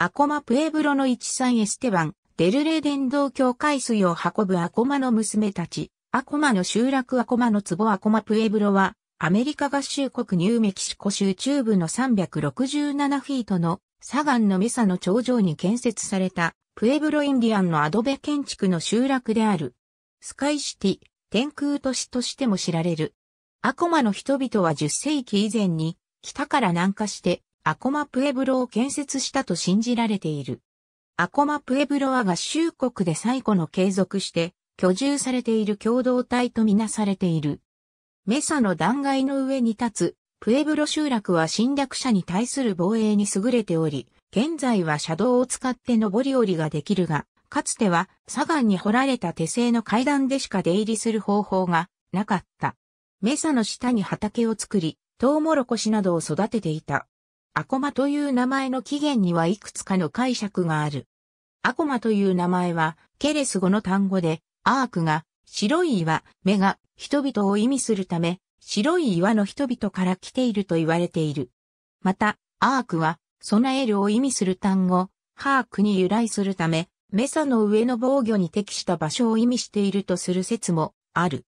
アコマプエブロの一3エステバン、デルレ伝道教会水を運ぶアコマの娘たち、アコマの集落アコマの壺アコマプエブロは、アメリカ合衆国ニューメキシコ州中部の367フィートのサガンのメサの頂上に建設された、プエブロインディアンのアドベ建築の集落である。スカイシティ、天空都市としても知られる。アコマの人々は10世紀以前に、北から南下して、アコマプエブロを建設したと信じられている。アコマプエブロは合衆国で最古の継続して居住されている共同体とみなされている。メサの断崖の上に立つプエブロ集落は侵略者に対する防衛に優れており、現在は車道を使って上り下りができるが、かつては砂岩に掘られた手製の階段でしか出入りする方法がなかった。メサの下に畑を作り、トウモロコシなどを育てていた。アコマという名前の起源にはいくつかの解釈がある。アコマという名前は、ケレス語の単語で、アークが、白い岩、目が、人々を意味するため、白い岩の人々から来ていると言われている。また、アークは、備えるを意味する単語、ハークに由来するため、メサの上の防御に適した場所を意味しているとする説もある。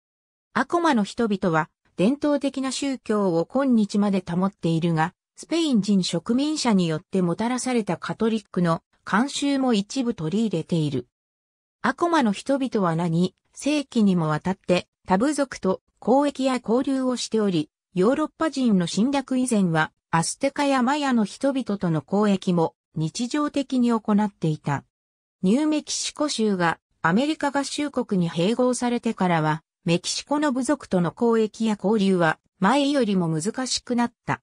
アコマの人々は伝統的な宗教を今日まで保っているが、スペイン人植民者によってもたらされたカトリックの慣習も一部取り入れている。アコマの人々は何世紀にもわたって多部族と交易や交流をしており、ヨーロッパ人の侵略以前はアステカやマヤの人々との交易も日常的に行っていた。ニューメキシコ州がアメリカ合衆国に併合されてからは、メキシコの部族との交易や交流は前よりも難しくなった。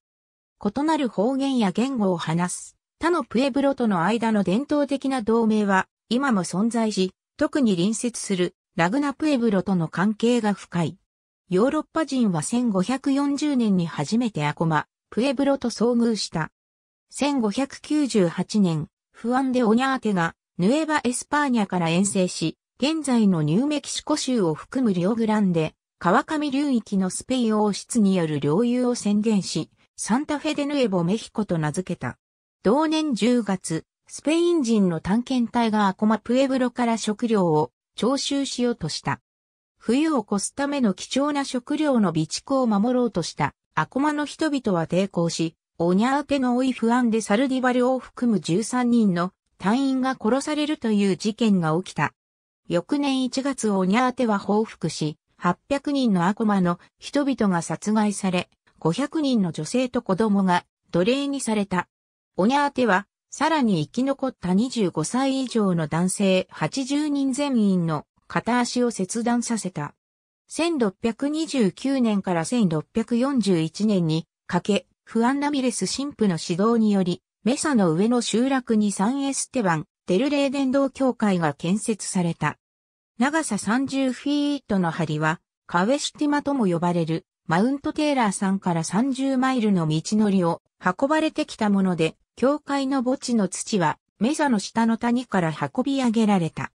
異なる方言や言語を話す、他のプエブロとの間の伝統的な同盟は、今も存在し、特に隣接するラグナプエブロとの関係が深い。ヨーロッパ人は1540年に初めてアコマ、プエブロと遭遇した。1598年、フアンデ・オニャーテが、ヌエバ・エスパーニャから遠征し、現在のニューメキシコ州を含むリオグランデ、川上流域のスペイン王室による領有を宣言し、サンタフェデヌエボメヒコと名付けた。同年10月、スペイン人の探検隊がアコマプエブロから食料を徴収しようとした。冬を越すための貴重な食料の備蓄を守ろうとしたアコマの人々は抵抗し、オニャーテの多い不安でサルディバルを含む13人の隊員が殺されるという事件が起きた。翌年1月オニャーテは報復し、800人のアコマの人々が殺害され、500人の女性と子供が奴隷にされた。オニャーテは、さらに生き残った25歳以上の男性80人全員の片足を切断させた。1629年から1641年にかけ、フアンナミレス神父の指導により、メサの上の集落にサンエステバン、デルレー伝道協会が建設された。長さ30フィートの梁は、カウェシティマとも呼ばれるマウントテーラーさんから30マイルの道のりを運ばれてきたもので、教会の墓地の土は、メザの下の谷から運び上げられた。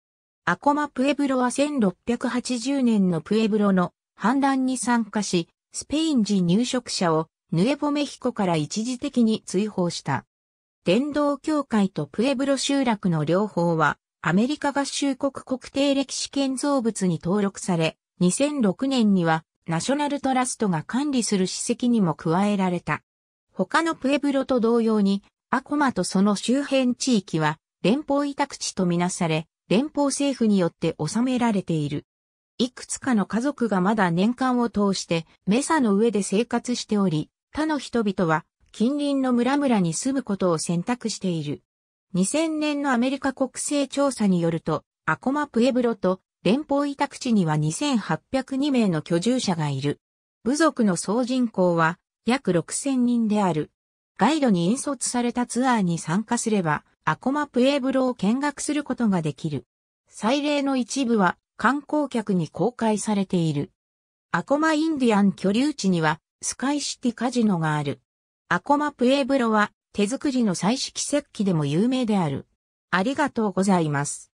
アコマプエブロは1680年のプエブロの反乱に参加し、スペイン人入植者をヌエボメヒコから一時的に追放した。伝道教会とプエブロ集落の両方は、アメリカ合衆国国定歴史建造物に登録され、2006年にはナショナルトラストが管理する史跡にも加えられた。他のプエブロと同様に、アコマとその周辺地域は、連邦委託地とみなされ、連邦政府によって収められている。いくつかの家族がまだ年間を通して、メサの上で生活しており、他の人々は、近隣の村々に住むことを選択している。2000年のアメリカ国勢調査によると、アコマプエブロと連邦委託地には2802名の居住者がいる。部族の総人口は約6000人である。ガイドに引率されたツアーに参加すれば、アコマプエーブロを見学することができる。祭礼の一部は観光客に公開されている。アコマインディアン居留地にはスカイシティカジノがある。アコマプエーブロは手作りの彩色石器でも有名である。ありがとうございます。